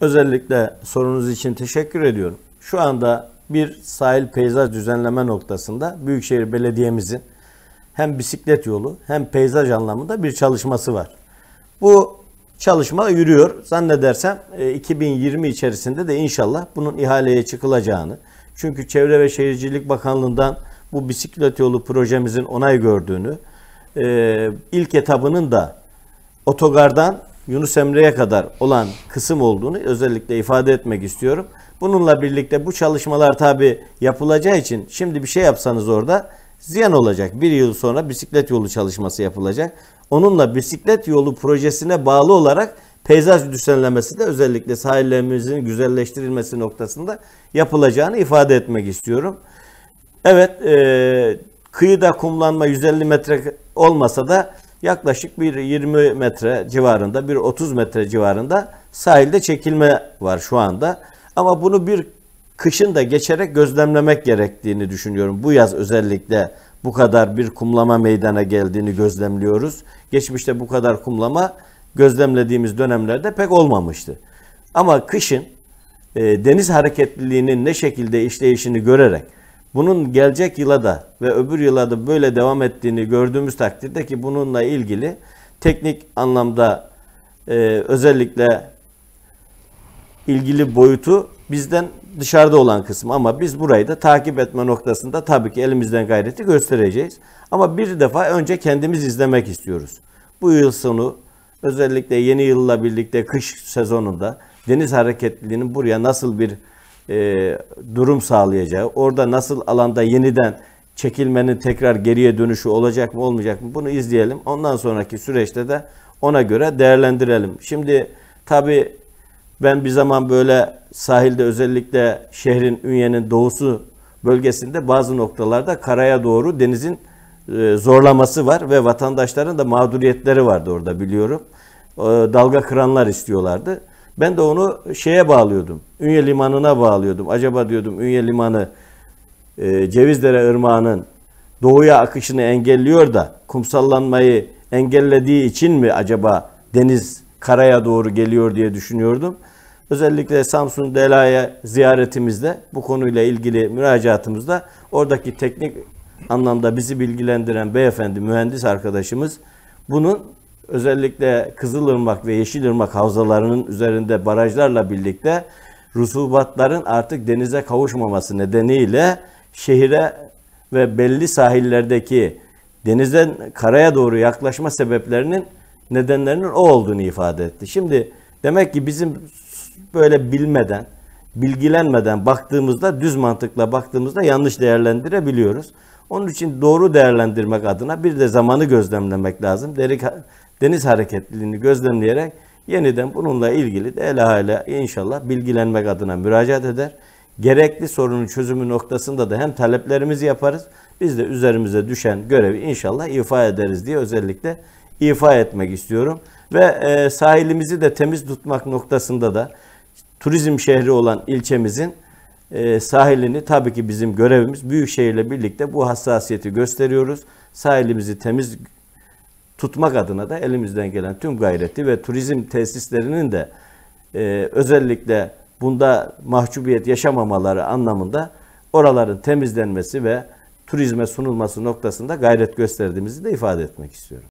Özellikle sorunuz için teşekkür ediyorum. Şu anda bir sahil peyzaj düzenleme noktasında Büyükşehir Belediye'mizin hem bisiklet yolu hem peyzaj anlamında bir çalışması var. Bu çalışma yürüyor. Zannedersem 2020 e, içerisinde de inşallah bunun ihaleye çıkılacağını. Çünkü Çevre ve Şehircilik Bakanlığı'ndan bu bisiklet yolu projemizin onay gördüğünü, e, ilk etabının da otogardan Yunus Emre'ye kadar olan kısım olduğunu özellikle ifade etmek istiyorum. Bununla birlikte bu çalışmalar tabi yapılacağı için şimdi bir şey yapsanız orada ziyan olacak. Bir yıl sonra bisiklet yolu çalışması yapılacak. Onunla bisiklet yolu projesine bağlı olarak peyzaj düzenlemesi de özellikle sahillerimizin güzelleştirilmesi noktasında yapılacağını ifade etmek istiyorum. Evet e, kıyıda kumlanma 150 metre olmasa da yaklaşık bir 20 metre civarında, bir 30 metre civarında sahilde çekilme var şu anda. Ama bunu bir kışın da geçerek gözlemlemek gerektiğini düşünüyorum. Bu yaz özellikle bu kadar bir kumlama meydana geldiğini gözlemliyoruz. Geçmişte bu kadar kumlama gözlemlediğimiz dönemlerde pek olmamıştı. Ama kışın e, deniz hareketliliğinin ne şekilde işleyişini görerek bunun gelecek yıla da ve öbür yıla da böyle devam ettiğini gördüğümüz takdirde ki bununla ilgili teknik anlamda e, özellikle ilgili boyutu bizden dışarıda olan kısım ama biz burayı da takip etme noktasında tabii ki elimizden gayreti göstereceğiz. Ama bir defa önce kendimiz izlemek istiyoruz. Bu yıl sonu özellikle yeni yılla birlikte kış sezonunda deniz hareketliliğinin buraya nasıl bir e, durum sağlayacağı, orada nasıl alanda yeniden çekilmenin tekrar geriye dönüşü olacak mı olmayacak mı bunu izleyelim. Ondan sonraki süreçte de ona göre değerlendirelim. Şimdi tabi ben bir zaman böyle sahilde özellikle şehrin Ünye'nin doğusu bölgesinde bazı noktalarda karaya doğru denizin e, zorlaması var ve vatandaşların da mağduriyetleri vardı orada biliyorum. E, dalga kıranlar istiyorlardı. Ben de onu şeye bağlıyordum. Ünye Limanı'na bağlıyordum. Acaba diyordum Ünye Limanı e, Cevizdere Irmağı'nın doğuya akışını engelliyor da kumsallanmayı engellediği için mi acaba deniz karaya doğru geliyor diye düşünüyordum. Özellikle Samsun Dela'ya ziyaretimizde bu konuyla ilgili müracaatımızda oradaki teknik anlamda bizi bilgilendiren beyefendi mühendis arkadaşımız bunun özellikle Kızılırmak ve Yeşilırmak havzalarının üzerinde barajlarla birlikte rusubatların artık denize kavuşmaması nedeniyle şehire ve belli sahillerdeki denizden karaya doğru yaklaşma sebeplerinin nedenlerinin o olduğunu ifade etti. Şimdi demek ki bizim böyle bilmeden, bilgilenmeden baktığımızda, düz mantıkla baktığımızda yanlış değerlendirebiliyoruz. Onun için doğru değerlendirmek adına bir de zamanı gözlemlemek lazım. deniz hareketliliğini gözlemleyerek yeniden bununla ilgili de elahale inşallah bilgilenmek adına müracaat eder. Gerekli sorunun çözümü noktasında da hem taleplerimizi yaparız, biz de üzerimize düşen görevi inşallah ifa ederiz diye özellikle ifa etmek istiyorum. Ve e, sahilimizi de temiz tutmak noktasında da turizm şehri olan ilçemizin ee, sahilini tabii ki bizim görevimiz büyükşehirle birlikte bu hassasiyeti gösteriyoruz. Sahilimizi temiz tutmak adına da elimizden gelen tüm gayreti ve turizm tesislerinin de e, özellikle bunda mahcubiyet yaşamamaları anlamında oraların temizlenmesi ve turizme sunulması noktasında gayret gösterdiğimizi de ifade etmek istiyorum.